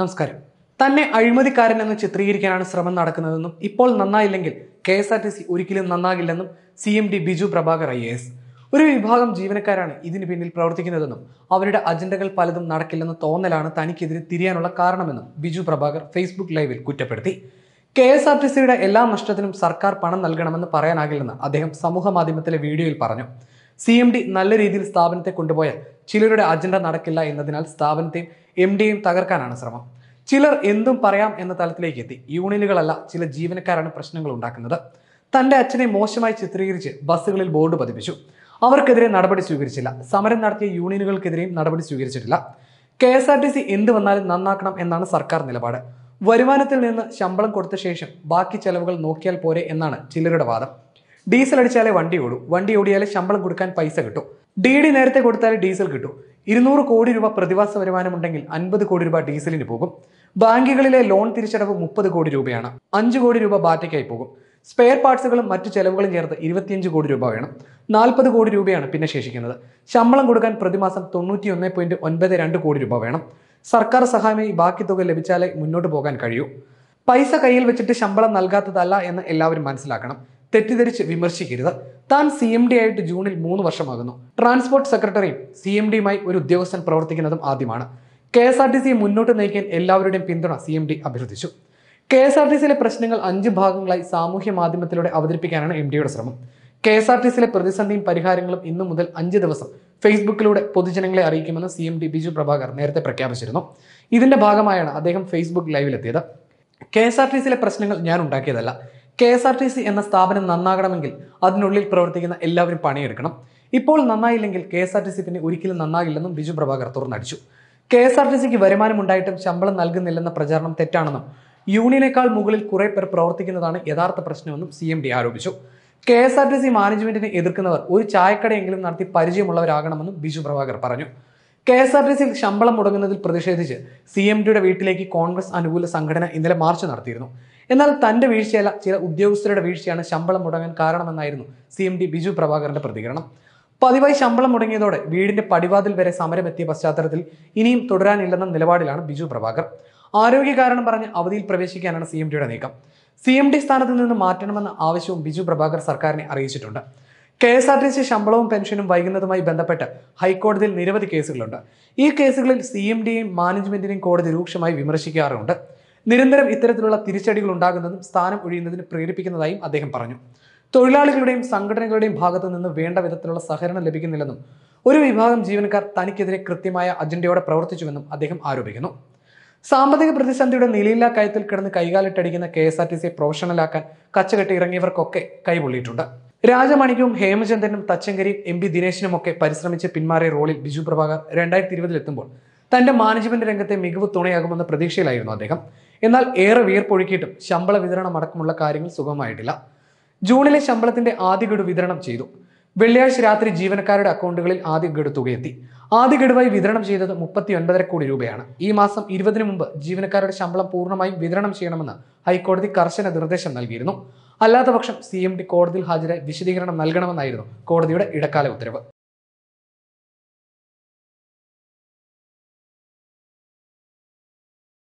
നമസ്കാരം തന്നെ അഴിമതിക്കാരൻ എന്ന് ചിത്രീകരിക്കാനാണ് ശ്രമം നടക്കുന്നതെന്നും ഇപ്പോൾ നന്നായില്ലെങ്കിൽ K S R T C ഒരിക്കലും നന്നാകില്ലെന്നും C M D Biju Prabhakar I S ഒരു വിഭാഗം ജീവനക്കാരാണ് ഇതിന് പിന്നിൽ പ്രവർത്തിക്കുന്നതെന്നും അവരുടെ അജണ്ടകൾ പലതും നടക്കില്ലെന്ന തോന്നലാണ് തനിക്കെതിരെ തിരിയാനുള്ള കാരണമെന്നും ബിജു പ്രഭാകർ ഫേസ്ബുക്ക് ലൈവിൽ കുറ്റപ്പെടുത്തി കെ എസ് ആർ ടി സിയുടെ എല്ലാ നഷ്ടത്തിനും സർക്കാർ പണം നൽകണമെന്ന് പറയാനാകില്ലെന്ന് അദ്ദേഹം സമൂഹ മാധ്യമത്തിലെ വീഡിയോയിൽ പറഞ്ഞു സി എം ഡി നല്ല രീതിയിൽ സ്ഥാപനത്തെ കൊണ്ടുപോയാൽ ചിലരുടെ അജണ്ട നടക്കില്ല എന്നതിനാൽ സ്ഥാപനത്തെയും എം ഡിയെയും തകർക്കാനാണ് ശ്രമം ചിലർ എന്തും പറയാം എന്ന തലത്തിലേക്ക് എത്തി യൂണിയനുകളല്ല ചില ജീവനക്കാരാണ് പ്രശ്നങ്ങൾ ഉണ്ടാക്കുന്നത് തന്റെ അച്ഛനെ മോശമായി ചിത്രീകരിച്ച് ബസ്സുകളിൽ ബോർഡ് പതിപ്പിച്ചു അവർക്കെതിരെ നടപടി സ്വീകരിച്ചില്ല സമരം നടത്തിയ യൂണിയനുകൾക്കെതിരെയും നടപടി സ്വീകരിച്ചിട്ടില്ല K S R T C എന്ത് വന്നാലും നന്നാക്കണം എന്നാണ് സർക്കാർ നിലപാട് വരുമാനത്തിൽ നിന്ന് ശമ്പളം കൊടുത്ത ശേഷം ബാക്കി ചെലവുകൾ നോക്കിയാൽ പോരെ എന്നാണ് ചിലരുടെ വാദം ഡീസൽ അടിച്ചാലേ വണ്ടി ഓടൂ വണ്ടി ഓടിയാലേ ശമ്പളം കൊടുക്കാൻ പൈസ കിട്ടും ഡി ഡി നേരത്തെ കൊടുത്താലേ ഡീസൽ കിട്ടും ഇരുന്നൂറ് കോടി രൂപ വരുമാനം വരുമാനമുണ്ടെങ്കിൽ അൻപത് കോടി രൂപ ഡീസലിന് പോകും ബാങ്കുകളിലെ ലോൺ തിരിച്ചടവ് മുപ്പത് കോടി രൂപയാണ് അഞ്ച് കോടി രൂപ ബാറ്റയ്ക്കായി പോകും സ്പെയർ പാർട്സുകളും മറ്റു ചെലവുകളും ചേർത്ത് ഇരുപത്തിയഞ്ച് കോടി രൂപ വേണം നാൽപ്പത് കോടി രൂപയാണ് പിന്നെ ശേഷിക്കുന്നത് ശമ്പളം കൊടുക്കാൻ പ്രതിമാസം തൊണ്ണൂറ്റി ഒന്ന് പോയിന്റ് ഒൻപത് രണ്ട് കോടി രൂപ വേണം സർക്കാർ സഹായമായി ബാക്കി തുക ലഭിച്ചാലേ മുന്നോട്ട് പോകാൻ കഴിയൂ പൈസ കയ്യിൽ വെച്ചിട്ട് ശമ്പളം നൽകാത്തതല്ല എന്ന് എല്ലാവരും മനസ്സിലാക്കണം തെറ്റിദ്ധരിച്ച് വിമർശിക്കരുത് താൻ സി എം ഡി ആയിട്ട് ജൂണിൽ മൂന്ന് വർഷമാകുന്നു ട്രാൻസ്പോർട്ട് സെക്രട്ടറിയും സി എം ഡിയുമായി ഒരു ഉദ്യോഗസ്ഥൻ പ്രവർത്തിക്കുന്നതും ആദ്യമാണ് കെ എസ് ആർ ടി സിയെ മുന്നോട്ട് നയിക്കാൻ എല്ലാവരുടെയും പിന്തുണ സി എം ഡി അഭ്യർത്ഥിച്ചു കെ എസ് ആർ ടി സിയിലെ പ്രശ്നങ്ങൾ അഞ്ച് ഭാഗങ്ങളായി സാമൂഹ്യ മാധ്യമത്തിലൂടെ അവതരിപ്പിക്കാനാണ് എം ഡിയുടെ ശ്രമം കെ എസ് ആർ ടി സിയിലെ പ്രതിസന്ധിയും പരിഹാരങ്ങളും ഇന്ന് മുതൽ അഞ്ച് ദിവസം ഫേസ്ബുക്കിലൂടെ പൊതുജനങ്ങളെ അറിയിക്കുമെന്ന് C M D Biju Prabhakar നേരത്തെ പ്രഖ്യാപിച്ചിരുന്നു ഇതിന്റെ ഭാഗമായാണ് അദ്ദേഹം ഫേസ്ബുക്ക് ലൈവിലെത്തിയത് കെ എസ് ആർ ടി സിയിലെ പ്രശ്നങ്ങൾ ഞാൻ ഉണ്ടാക്കിയതല്ല K S R T C എന്ന സ്ഥാപനം നന്നാകണമെങ്കിൽ അതിനുള്ളിൽ പ്രവർത്തിക്കുന്ന എല്ലാവരും പണിയെടുക്കണം ഇപ്പോൾ നന്നായില്ലെങ്കിൽ K S R T C പിന്നെ ഒരിക്കലും നന്നാകില്ലെന്നും ബിജു പ്രഭാകർ തുറന്നടിച്ചു കെ എസ് ആർ ടി സിക്ക് വരുമാനം ഉണ്ടായിട്ടും ശമ്പളം നൽകുന്നില്ലെന്ന പ്രചാരണം തെറ്റാണെന്നും യൂണിയനേക്കാൾ മുകളിൽ കുറെ പേർ പ്രവർത്തിക്കുന്നതാണ് യഥാർത്ഥ പ്രശ്നമെന്നും സി എം ഡി ആരോപിച്ചു K S R T C മാനേജ്മെന്റിനെ എതിർക്കുന്നവർ ഒരു ചായക്കടയെങ്കിലും നടത്തി പരിചയമുള്ളവരാകണമെന്നും ബിജു പ്രഭാകർ പറഞ്ഞു കെ എസ് ആർ ടി സിയിൽ ശമ്പളം മുടങ്ങുന്നതിൽ പ്രതിഷേധിച്ച് സി എം ഡിയുടെ വീട്ടിലേക്ക് കോൺഗ്രസ് അനുകൂല സംഘടന ഇന്നലെ മാർച്ച് നടത്തിയിരുന്നു എന്നാൽ തന്റെ വീഴ്ചയല്ല ചില ഉദ്യോഗസ്ഥരുടെ വീഴ്ചയാണ് ശമ്പളം മുടങ്ങാൻ കാരണമെന്നായിരുന്നു സി എം ഡി ബിജു പ്രഭാകറിന്റെ പ്രതികരണം പതിവായി ശമ്പളം മുടങ്ങിയതോടെ വീടിന്റെ പടിവാതിൽ വരെ സമരമെത്തിയ പശ്ചാത്തലത്തിൽ ഇനിയും തുടരാനില്ലെന്ന നിലപാടിലാണ് ബിജു പ്രഭാകർ ആരോഗ്യ കാരണം പറഞ്ഞ് അവധിയിൽ പ്രവേശിക്കാനാണ് സി എം ഡിയുടെ നീക്കം സി എം ഡി സ്ഥാനത്ത് നിന്ന് മാറ്റണമെന്ന ആവശ്യവും ബിജു പ്രഭാകർ സർക്കാരിനെ അറിയിച്ചിട്ടുണ്ട് K S R T C ശമ്പളവും പെൻഷനും വൈകുന്നതുമായി ബന്ധപ്പെട്ട് ഹൈക്കോടതിയിൽ നിരവധി കേസുകളുണ്ട് ഈ കേസുകളിൽ സി എം ഡിയെയും മാനേജ്മെന്റിനെയും കോടതി രൂക്ഷമായി വിമർശിക്കാറുണ്ട് നിരന്തരം ഇത്തരത്തിലുള്ള തിരിച്ചടികൾ ഉണ്ടാകുന്നതും സ്ഥാനം ഒഴിയുന്നതിന് പ്രേരിപ്പിക്കുന്നതായും അദ്ദേഹം പറഞ്ഞു തൊഴിലാളികളുടെയും സംഘടനകളുടെയും ഭാഗത്തു നിന്ന് വേണ്ട വിധത്തിലുള്ള സഹകരണം ലഭിക്കുന്നില്ലെന്നും ഒരു വിഭാഗം ജീവനക്കാർ തനിക്കെതിരെ കൃത്യമായ അജണ്ടയോടെ പ്രവർത്തിച്ചുവെന്നും അദ്ദേഹം ആരോപിക്കുന്നു സാമ്പത്തിക പ്രതിസന്ധിയുടെ നിലയില്ലാ കയത്തിൽ കിടന്ന് കൈകാലിട്ടടിക്കുന്ന K S R T C പ്രൊഫഷണലാക്കാൻ കച്ചകെട്ടി ഇറങ്ങിയവർക്കൊക്കെ കൈപൊള്ളിയിട്ടുണ്ട് രാജമണിക്കും ഹേമചന്ദ്രനും തച്ചങ്കരിയും എം പി ദിനേശിനുമൊക്കെ പരിശ്രമിച്ച് പിന്മാറിയ റോളിൽ ബിജു പ്രഭാകർ രണ്ടായിരത്തി ഇരുപതിലെത്തുമ്പോൾ തന്റെ മാനേജ്മെന്റ് രംഗത്തെ മികവ് തുണയാകുമെന്ന പ്രതീക്ഷയിലായിരുന്നു അദ്ദേഹം എന്നാൽ ഏറെ വിയർപ്പൊഴുക്കിയിട്ടും ശമ്പള വിതരണം അടക്കമുള്ള കാര്യങ്ങൾ സുഗമമായിട്ടില്ല ജൂണിലെ ശമ്പളത്തിന്റെ ആദ്യ ഗഡു വിതരണം ചെയ്തു വെള്ളിയാഴ്ച രാത്രി ജീവനക്കാരുടെ അക്കൗണ്ടുകളിൽ ആദ്യ ഗഡു തുകയെത്തി ആദ്യ ഗഡുവായി വിതരണം ചെയ്തത് മുപ്പത്തി ഒൻപതര കോടി രൂപയാണ് ഈ മാസം ഇരുപതിന് മുമ്പ് ജീവനക്കാരുടെ ശമ്പളം പൂർണ്ണമായും വിതരണം ചെയ്യണമെന്ന് ഹൈക്കോടതി കർശന നിർദ്ദേശം നൽകിയിരുന്നു അല്ലാത്തപക്ഷം സി എം ഡി കോടതിയിൽ ഹാജരായി വിശദീകരണം നൽകണമെന്നായിരുന്നു കോടതിയുടെ ഇടക്കാല ഉത്തരവ്